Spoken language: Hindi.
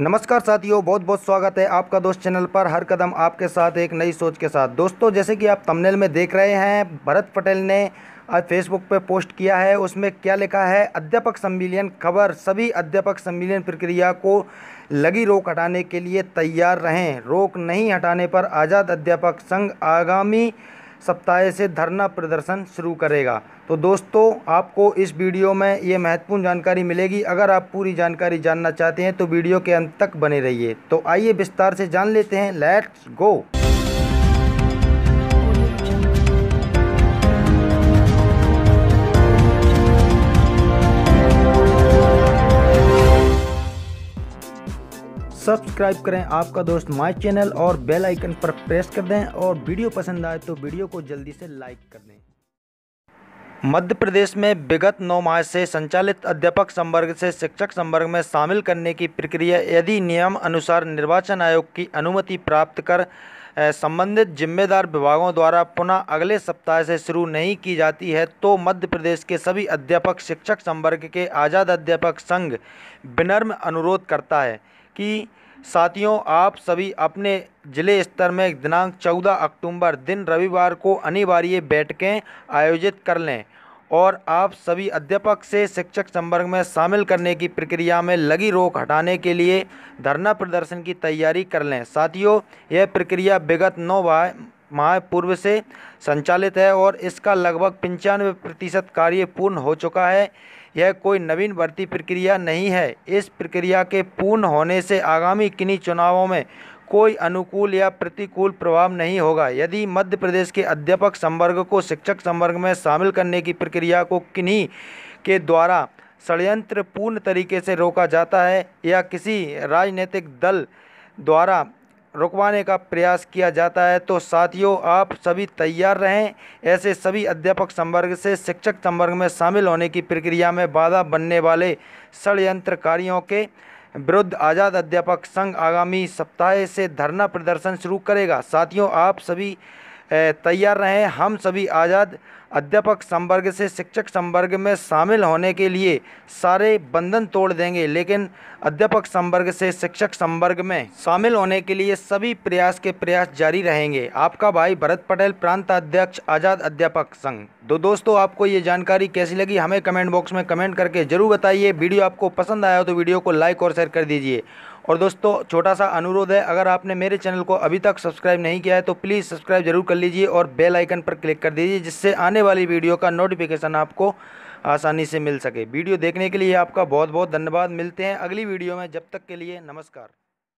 नमस्कार साथियों बहुत बहुत स्वागत है आपका दोस्त चैनल पर हर कदम आपके साथ एक नई सोच के साथ दोस्तों जैसे कि आप तमनेल में देख रहे हैं भरत पटेल ने आज फेसबुक पर पोस्ट किया है उसमें क्या लिखा है अध्यापक सम्मेलन खबर सभी अध्यापक सम्मेलन प्रक्रिया को लगी रोक हटाने के लिए तैयार रहें रोक नहीं हटाने पर आज़ाद अध्यापक संघ आगामी सप्ताह से धरना प्रदर्शन शुरू करेगा तो दोस्तों आपको इस वीडियो में ये महत्वपूर्ण जानकारी मिलेगी अगर आप पूरी जानकारी जानना चाहते हैं तो वीडियो के अंत तक बने रहिए तो आइए विस्तार से जान लेते हैं लेट्स गो सब्सक्राइब करें आपका दोस्त माय चैनल और बेल आइकन पर प्रेस कर दें और वीडियो पसंद आए तो वीडियो को जल्दी से लाइक कर दें मध्य प्रदेश में विगत नौ माह से संचालित अध्यापक संवर्ग से शिक्षक संवर्ग में शामिल करने की प्रक्रिया यदि नियम अनुसार निर्वाचन आयोग की अनुमति प्राप्त कर संबंधित जिम्मेदार विभागों द्वारा पुनः अगले सप्ताह से शुरू नहीं की जाती है तो मध्य प्रदेश के सभी अध्यापक शिक्षक संवर्ग के आज़ाद अध्यापक संघ विनम्र अनुरोध करता है कि साथियों आप सभी अपने जिले स्तर में दिनांक 14 अक्टूबर दिन रविवार को अनिवार्य बैठकें आयोजित कर लें और आप सभी अध्यापक से शिक्षक संवर्ग में शामिल करने की प्रक्रिया में लगी रोक हटाने के लिए धरना प्रदर्शन की तैयारी कर लें साथियों यह प्रक्रिया विगत नौ माह पूर्व से संचालित है और इसका लगभग पंचानवे प्रतिशत कार्य पूर्ण हो चुका है यह कोई नवीन भर्ती प्रक्रिया नहीं है इस प्रक्रिया के पूर्ण होने से आगामी किन्हीं चुनावों में कोई अनुकूल या प्रतिकूल प्रभाव नहीं होगा यदि मध्य प्रदेश के अध्यापक संवर्ग को शिक्षक संवर्ग में शामिल करने की प्रक्रिया को किन्हीं के द्वारा षडयंत्र पूर्ण तरीके से रोका जाता है या किसी राजनीतिक दल द्वारा रुकवाने का प्रयास किया जाता है तो साथियों आप सभी तैयार रहें ऐसे सभी अध्यापक संवर्ग से शिक्षक संवर्ग में शामिल होने की प्रक्रिया में बाधा बनने वाले षड्यंत्रकारियों के विरुद्ध आज़ाद अध्यापक संघ आगामी सप्ताह से धरना प्रदर्शन शुरू करेगा साथियों आप सभी तैयार रहें हम सभी आज़ाद अध्यापक संवर्ग से शिक्षक संवर्ग में शामिल होने के लिए सारे बंधन तोड़ देंगे लेकिन अध्यापक संवर्ग से शिक्षक संवर्ग में शामिल होने के लिए सभी प्रयास के प्रयास जारी रहेंगे आपका भाई भरत पटेल प्रांत अध्यक्ष आज़ाद अध्यापक संघ तो दोस्तों आपको ये जानकारी कैसी लगी हमें कमेंट बॉक्स में कमेंट करके ज़रूर बताइए वीडियो आपको पसंद आया हो तो वीडियो को लाइक और शेयर कर दीजिए और दोस्तों छोटा सा अनुरोध है अगर आपने मेरे चैनल को अभी तक सब्सक्राइब नहीं किया है तो प्लीज़ सब्सक्राइब जरूर कर लीजिए और बेल आइकन पर क्लिक कर दीजिए जिससे आने वाली वीडियो का नोटिफिकेशन आपको आसानी से मिल सके वीडियो देखने के लिए आपका बहुत बहुत धन्यवाद मिलते हैं अगली वीडियो में जब तक के लिए नमस्कार